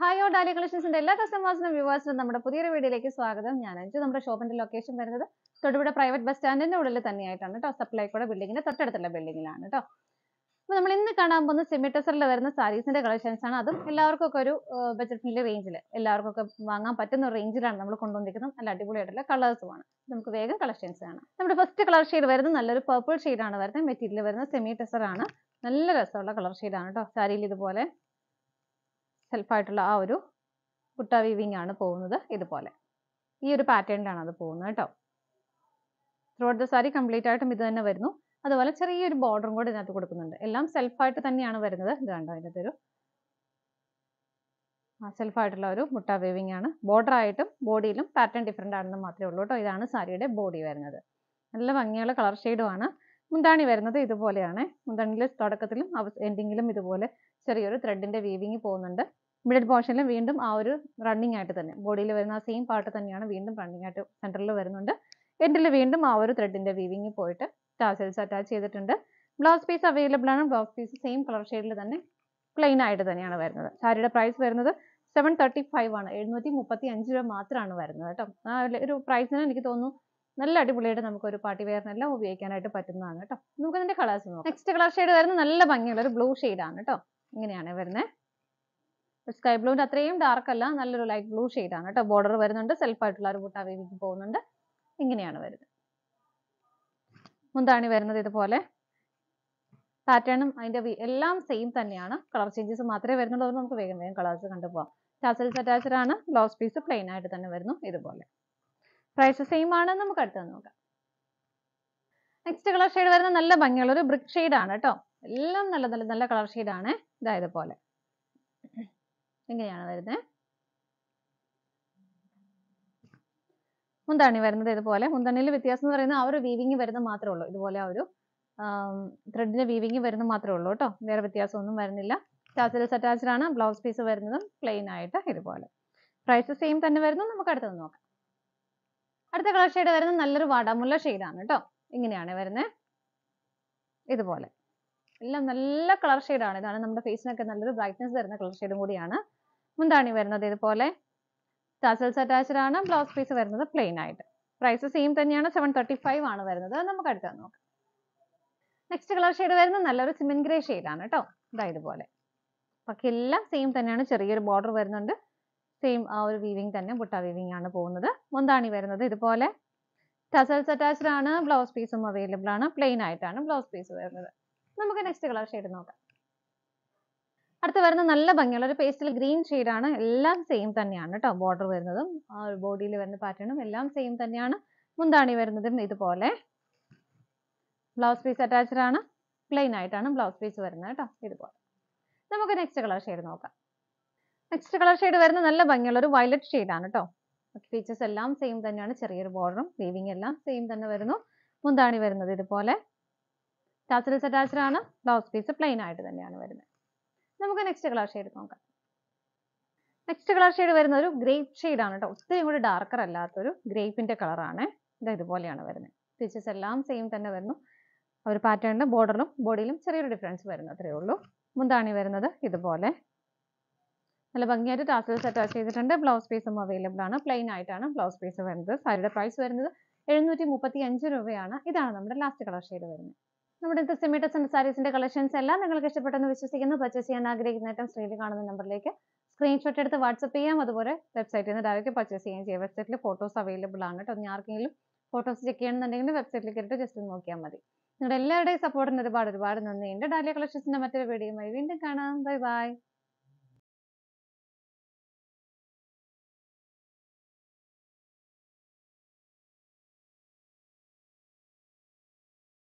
hi ഓ ഡാലി കളക്ഷൻസിന്റെ എല്ലാ കസ്റ്റമേഴ്സിനും വ്യൂവേഴ്സിനും നമ്മുടെ പുതിയൊരു വീഡിയോയിലേക്ക് സ്വാഗതം ഞാൻ അഞ്ചു നമ്മുടെ ഷോപ്പിന്റെ ലൊക്കേഷൻ വരുന്നത് തൊടുപുഴ പ്രൈവറ്റ് ബസ് സ്റ്റാൻഡിന്റെ ഉള്ളിൽ തന്നെയായിട്ടാണ് കേട്ടോ സപ്ലൈക്കോടെ ബിൽഡിങ്ങിന്റെ തൊട്ടടുത്തുള്ള ബിൽഡിങ്ങിലാണ് കേട്ടോ അപ്പോൾ നമ്മൾ ഇന്ന് കാണാൻ പോകുന്ന സെമിറ്റസറിൽ വരുന്ന സാരീസിന്റെ കളക്ഷൻസ് ആണ് അതും എല്ലാവർക്കും ഒക്കെ ഒരു ബജറ്റ് ഫ്രണ്ട്ലി റേഞ്ചിൽ എല്ലാവർക്കും ഒക്കെ വാങ്ങാൻ പറ്റുന്ന ഒരു റേഞ്ചിലാണ് നമ്മൾ കൊണ്ടുവന്നിരിക്കുന്നത് നല്ല അടിപൊളിയായിട്ടുള്ള കളേഴ്സുമാണ് നമുക്ക് വേഗം കളക്ഷൻസ് ആണ് നമ്മുടെ ഫസ്റ്റ് കളർ ഷെയ്ഡ് വരുന്നത് നല്ലൊരു പേർപ്പിൾ ആണ് വരുന്നത് മെറ്റീരിയൽ വരുന്ന സെമിറ്റസർ ആണ് നല്ല രസമുള്ള കളർ ആണ് കേട്ടോ സാരിയിൽ ഇതുപോലെ സെൽഫായിട്ടുള്ള ആ ഒരു കുട്ട വീവിങ് ആണ് പോകുന്നത് ഇതുപോലെ ഈ ഒരു പാറ്റേണിലാണ് അത് പോകുന്നത് കേട്ടോ ത്രൂ ദ സാരി കംപ്ലീറ്റ് ആയിട്ടും ഇത് തന്നെ വരുന്നു അതുപോലെ ചെറിയൊരു ബോർഡറും കൂടി ഇതിനകത്ത് കൊടുക്കുന്നുണ്ട് എല്ലാം സെൽഫായിട്ട് തന്നെയാണ് വരുന്നത് ഇത് കണ്ടോ അതിൻ്റെ ഒരു സെൽഫായിട്ടുള്ള ഒരു മുട്ട വേവിങ് ആണ് ബോർഡറായിട്ടും ബോഡിയിലും പാറ്റേൺ ഡിഫറെൻ്റ് ആണെന്ന് മാത്രമേ ഉള്ളൂ കേട്ടോ ഇതാണ് സാരിയുടെ ബോഡി വരുന്നത് നല്ല ഭംഗിയുള്ള കളർ ഷെയ്ഡുമാണ് മുന്താണി വരുന്നത് ഇതുപോലെയാണ് മുന്താണിയിൽ തുടക്കത്തിലും എൻഡിങ്ങിലും ഇതുപോലെ ചെറിയൊരു ത്രെഡിൻ്റെ വീവിങ് പോകുന്നുണ്ട് മിഡിൽ പോർഷനിലും വീണ്ടും ആ ഒരു റണ്ണിങ് ആയിട്ട് തന്നെ ബോഡിയിൽ വരുന്ന ആ സെയിം പാർട്ട് തന്നെയാണ് വീണ്ടും റണ്ണിങ് ആയിട്ട് സെൻറ്ററിൽ വരുന്നുണ്ട് എൻഡിൽ വീണ്ടും ആ ഒരു ത്രെഡിൻ്റെ വീവിങ് പോയിട്ട് ടാസൽസ് അറ്റാച്ച് ചെയ്തിട്ടുണ്ട് ബ്ലൗസ് പീസ് അവൈലബിൾ ആണ് ബ്ലൗസ് പീസ് സെയിം കളർ ഷെയ്ഡിൽ തന്നെ പ്ലെയിൻ ആയിട്ട് തന്നെയാണ് വരുന്നത് സാരിയുടെ പ്രൈസ് വരുന്നത് സെവൻ തേർട്ടി ഫൈവ് ആണ് എഴുന്നൂറ്റി മുപ്പത്തി അഞ്ച് രൂപ മാത്രമാണ് വരുന്നത് കേട്ടോ ആ ഒരു പ്രൈസിന് എനിക്ക് തോന്നുന്നു നല്ല അടിപൊളിയായിട്ട് നമുക്ക് ഒരു പാർട്ടി വെയറിനെല്ലാം ഉപയോഗിക്കാനായിട്ട് പറ്റുന്നതാണ് കേട്ടോ നമുക്ക് അതിന്റെ കളേഴ്സ് നോക്കാം നെക്സ്റ്റ് കളർ ഷെയ്ഡ് വരുന്ന നല്ല ഭംഗിയുള്ള ഒരു ബ്ലൂ ആണ് കേട്ടോ ഇങ്ങനെയാണ് വരുന്നത് സ്കൈ ബ്ലൂ അത്രയും ഡാർക്ക് അല്ല നല്ലൊരു ലൈറ്റ് ബ്ലൂ ആണ് കേട്ടോ ബോർഡർ വരുന്നുണ്ട് സെൽഫ് ആയിട്ടുള്ള ഒരു ബുട്ട വേവിക്ക് പോകുന്നുണ്ട് ഇങ്ങനെയാണ് വരുന്നത് മുന്താണി വരുന്നത് ഇതുപോലെ പാറ്റേണും അതിന്റെ എല്ലാം സെയിം തന്നെയാണ് കളർ ചേഞ്ചസ് മാത്രമേ വരുന്നുള്ളൂ നമുക്ക് വേഗം വേഗം കളേഴ്സ് കണ്ടുപോകാം ടാസൽസ് അറ്റാച്ചഡ് ആണ് ബ്ലൗസ് പീസ് പ്ലെയിൻ ആയിട്ട് തന്നെ വരുന്നു ഇതുപോലെ പ്രൈസ് സെയിം ആണ് നമുക്ക് അടുത്തത് നോക്കാം നെക്സ്റ്റ് കളർ ഷെയ്ഡ് വരുന്ന നല്ല ഭംഗിയുള്ള ഒരു ബ്രിക്ക് ഷെയ്ഡ് ആണ് കേട്ടോ എല്ലാം നല്ല നല്ല നല്ല കളർ ഷെയ്ഡ് ആണ് ഇതായത് പോലെ ഇങ്ങനെയാണ് വരുന്നത് മുന്താണി വരുന്നത് ഇതുപോലെ മുന്താണിയിൽ വ്യത്യാസം എന്ന് പറയുന്നത് ആ ഒരു വീവിങ് വരുന്നത് മാത്രമേ ഉള്ളൂ ഇതുപോലെ ആ ഒരു ത്രെഡിന്റെ വീവിങ് വരുന്നത് മാത്രമേ ഉള്ളൂ കേട്ടോ വേറെ വ്യത്യാസമൊന്നും വരുന്നില്ല ടാസിൽസ് അറ്റാച്ച്ഡ് ആണ് ബ്ലൗസ് പീസ് വരുന്നതും പ്ലെയിൻ ആയിട്ട് ഇതുപോലെ പ്രൈസ് സെയിം തന്നെ വരുന്നു നമുക്ക് അടുത്തത് നോക്കാം അടുത്ത കളർ ഷെയ്ഡ് വരുന്നത് നല്ലൊരു വാടാമുല്ല ഷെയ്ഡാണ് കേട്ടോ ഇങ്ങനെയാണ് വരുന്നത് ഇതുപോലെ എല്ലാം നല്ല കളർ ഷെയ്ഡാണ് ഇതാണ് നമ്മുടെ ഫേസിനൊക്കെ നല്ലൊരു ബ്രൈറ്റ്നസ് തരുന്ന കളർ ഷെയ്ഡും കൂടിയാണ് മുന്താണി വരുന്നത് ഇതുപോലെ ടസൽസ് അറ്റാച്ച്ഡ് ആണ് ബ്ലൗസ് പീസ് വരുന്നത് പ്ലെയിൻ ആയിട്ട് പ്രൈസ് സെയിം തന്നെയാണ് സെവൻ തേർട്ടി ഫൈവ് ആണ് വരുന്നത് നമുക്ക് അടുത്ത നോക്കാം നെക്സ്റ്റ് കളർ ഷെയ്ഡ് വരുന്നത് നല്ലൊരു സിമൻ ഗ്രേ ഷെയ്ഡാണ് കേട്ടോ ഇതാ ഇതുപോലെ ബാക്കി എല്ലാം സെയിം തന്നെയാണ് ചെറിയൊരു ബോർഡർ വരുന്നുണ്ട് സെയിം ആ ഒരു വീവിങ് തന്നെ മുട്ട വീവിങ് ആണ് പോകുന്നത് മുന്താണി വരുന്നത് ഇതുപോലെ ടസൽസ് അറ്റാച്ച്ഡ് ആണ് ബ്ലൗസ് പീസും അവൈലബിൾ ആണ് പ്ലെയിൻ ആയിട്ടാണ് ബ്ലൗസ് പീസ് വരുന്നത് നമുക്ക് നെക്സ്റ്റ് കളർ ഷെയ്ഡ് നോക്കാം അടുത്ത് വരുന്ന നല്ല ഭംഗിയുള്ള ഒരു പേസ്റ്റിൽ ഗ്രീൻ ആണ് എല്ലാം സെയിം തന്നെയാണ് കേട്ടോ ബോർഡർ വരുന്നതും ആ ഒരു ബോഡിയിൽ വരുന്ന പാറ്റേണും എല്ലാം സെയിം തന്നെയാണ് മുന്താണി വരുന്നതും ഇതുപോലെ ബ്ലൗസ് പീസ് അറ്റാച്ച്ഡ് ആണ് പ്ലെയിൻ ആയിട്ടാണ് ബ്ലൗസ് പീസ് വരുന്നത് കേട്ടോ ഇതുപോലെ നമുക്ക് നെക്സ്റ്റ് കളർ ഷെയ്ഡ് നോക്കാം നെക്സ്റ്റ് കളർ ഷെയ്ഡ് വരുന്ന നല്ല ഭംഗിയുള്ള ഒരു വയലറ്റ് ആണ് കേട്ടോ ഫീച്ചേഴ്സ് എല്ലാം സെയിം തന്നെയാണ് ചെറിയൊരു ബോർഡറും വീവിംഗ് എല്ലാം സെയിം തന്നെ വരുന്നു മുന്താണി വരുന്നത് ഇതുപോലെ tassels attached blouse piece plain ആയിട്ട് തന്നെയാണ് വരുന്നത് നമുക്ക് നെക്സ്റ്റ് കളർ ഷെയ്ഡ് നോക്കാം നെക്സ്റ്റ് കളർ ഷെയ്ഡ് വരുന്ന ഒരു ഗ്രേപ്പ് ഷെയ്ഡ് ആണ് കേട്ടോ ഒത്തിരി കൂടി ഡാർക്കർ അല്ലാത്തൊരു ഗ്രേപ്പിന്റെ കളറാണ് ഇത് ഇതുപോലെയാണ് വരുന്നത് ഫീച്ചേഴ്സ് എല്ലാം സെയിം തന്നെ വരുന്നു ഒരു പാറ്റേണിന്റെ ബോർഡറിലും ബോഡിയിലും ചെറിയൊരു ഡിഫറൻസ് വരുന്നു അത്രയേ ഉള്ളൂ മുന്താണി വരുന്നത് ഇതുപോലെ നല്ല ഭംഗിയായിട്ട് ടാസൽസ് അറ്റാച്ച് ചെയ്തിട്ടുണ്ട് ബ്ലൗസ് പീസും അവൈലബിൾ ആണ് പ്ലെയിൻ ആയിട്ടാണ് ബ്ലൗസ് പീസ് വരുന്നത് സാരിയുടെ പ്രൈസ് വരുന്നത് എഴുന്നൂറ്റി മുപ്പത്തി അഞ്ച് രൂപയാണ് ഇതാണ് നമ്മുടെ ലാസ്റ്റ് കളർ ഷെയ്ഡ് വരുന്നത് നമ്മുടെ സിമിറ്റസ് ആൻഡ് സാരീസിന്റെ കളക്ഷൻസ് എല്ലാം നിങ്ങൾക്ക് ഇഷ്ടപ്പെട്ടെന്ന് വിശ്വസിക്കുന്നു പർച്ചേസ് ചെയ്യാൻ ആഗ്രഹിക്കുന്ന ഏറ്റവും സ്ക്രീനിൽ കാണുന്ന നമ്പറിലേക്ക് സ്ക്രീൻഷോട്ട് എടുത്ത് വാട്സ്ആപ്പ് ചെയ്യാം അതുപോലെ വെബ്സൈറ്റിൽ നിന്ന് ഡയറക്റ്റ് പർച്ചേസ് ചെയ്യുകയും ചെയ്യാം വെബ്സൈറ്റിൽ ഫോട്ടോസ് അവൈലബിൾ ആണ് കേട്ടോ ഇനി ആർക്കെങ്കിലും ഫോട്ടോസ് ചെക്ക് ചെയ്യണമെന്നുണ്ടെങ്കിൽ വെബ്സൈറ്റിൽ കയറിയിട്ട് ജസ്റ്റ് നോക്കിയാൽ മതി നിങ്ങളുടെ എല്ലാവരുടെയും സപ്പോർട്ടിന് ഒരുപാട് ഒരുപാട് നന്ദിയുണ്ട് ഡാലിയ കളക്ഷൻസിന്റെ മറ്റൊരു വീഡിയോ വീണ്ടും കാണാം ബൈ ബൈ